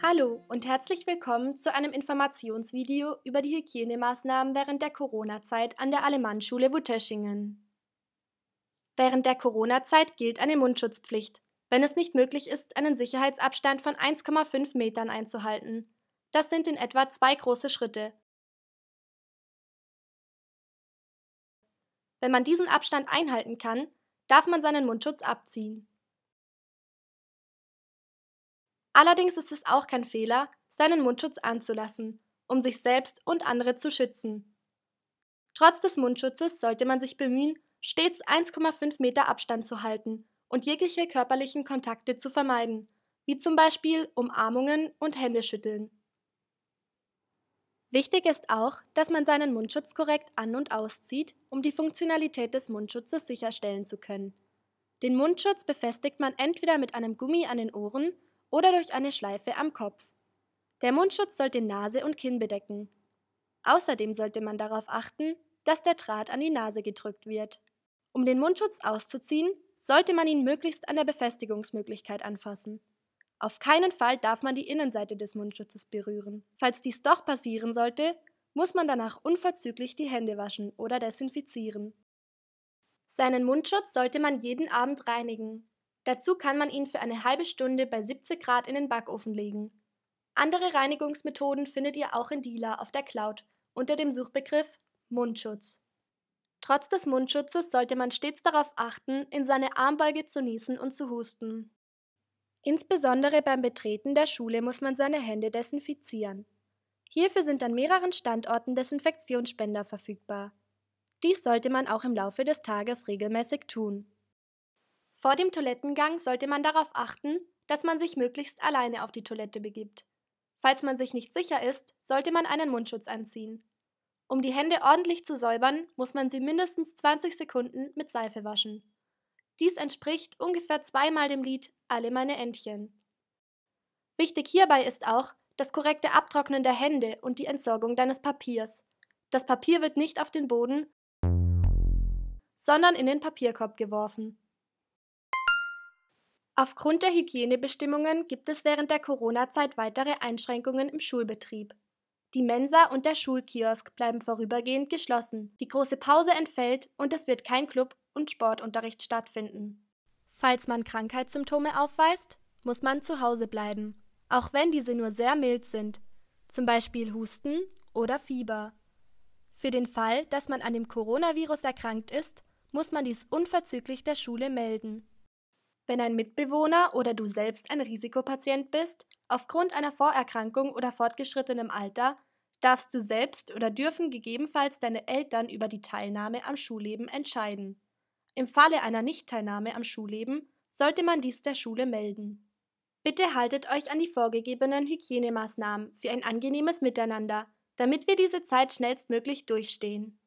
Hallo und herzlich willkommen zu einem Informationsvideo über die Hygienemaßnahmen während der Corona-Zeit an der Alemannschule Wutteschingen. Während der Corona-Zeit gilt eine Mundschutzpflicht, wenn es nicht möglich ist, einen Sicherheitsabstand von 1,5 Metern einzuhalten. Das sind in etwa zwei große Schritte. Wenn man diesen Abstand einhalten kann, darf man seinen Mundschutz abziehen. Allerdings ist es auch kein Fehler, seinen Mundschutz anzulassen, um sich selbst und andere zu schützen. Trotz des Mundschutzes sollte man sich bemühen, stets 1,5 Meter Abstand zu halten und jegliche körperlichen Kontakte zu vermeiden, wie zum Beispiel Umarmungen und Händeschütteln. Wichtig ist auch, dass man seinen Mundschutz korrekt an- und auszieht, um die Funktionalität des Mundschutzes sicherstellen zu können. Den Mundschutz befestigt man entweder mit einem Gummi an den Ohren oder durch eine Schleife am Kopf. Der Mundschutz sollte Nase und Kinn bedecken. Außerdem sollte man darauf achten, dass der Draht an die Nase gedrückt wird. Um den Mundschutz auszuziehen, sollte man ihn möglichst an der Befestigungsmöglichkeit anfassen. Auf keinen Fall darf man die Innenseite des Mundschutzes berühren. Falls dies doch passieren sollte, muss man danach unverzüglich die Hände waschen oder desinfizieren. Seinen Mundschutz sollte man jeden Abend reinigen. Dazu kann man ihn für eine halbe Stunde bei 70 Grad in den Backofen legen. Andere Reinigungsmethoden findet ihr auch in Dila auf der Cloud unter dem Suchbegriff Mundschutz. Trotz des Mundschutzes sollte man stets darauf achten, in seine Armbeuge zu niesen und zu husten. Insbesondere beim Betreten der Schule muss man seine Hände desinfizieren. Hierfür sind an mehreren Standorten Desinfektionsspender verfügbar. Dies sollte man auch im Laufe des Tages regelmäßig tun. Vor dem Toilettengang sollte man darauf achten, dass man sich möglichst alleine auf die Toilette begibt. Falls man sich nicht sicher ist, sollte man einen Mundschutz anziehen. Um die Hände ordentlich zu säubern, muss man sie mindestens 20 Sekunden mit Seife waschen. Dies entspricht ungefähr zweimal dem Lied Alle meine Entchen. Wichtig hierbei ist auch das korrekte Abtrocknen der Hände und die Entsorgung deines Papiers. Das Papier wird nicht auf den Boden, sondern in den Papierkorb geworfen. Aufgrund der Hygienebestimmungen gibt es während der Corona-Zeit weitere Einschränkungen im Schulbetrieb. Die Mensa und der Schulkiosk bleiben vorübergehend geschlossen, die große Pause entfällt und es wird kein Club- und Sportunterricht stattfinden. Falls man Krankheitssymptome aufweist, muss man zu Hause bleiben, auch wenn diese nur sehr mild sind, zum Beispiel Husten oder Fieber. Für den Fall, dass man an dem Coronavirus erkrankt ist, muss man dies unverzüglich der Schule melden. Wenn ein Mitbewohner oder du selbst ein Risikopatient bist, aufgrund einer Vorerkrankung oder fortgeschrittenem Alter, darfst du selbst oder dürfen gegebenenfalls deine Eltern über die Teilnahme am Schulleben entscheiden. Im Falle einer Nichtteilnahme am Schulleben sollte man dies der Schule melden. Bitte haltet euch an die vorgegebenen Hygienemaßnahmen für ein angenehmes Miteinander, damit wir diese Zeit schnellstmöglich durchstehen.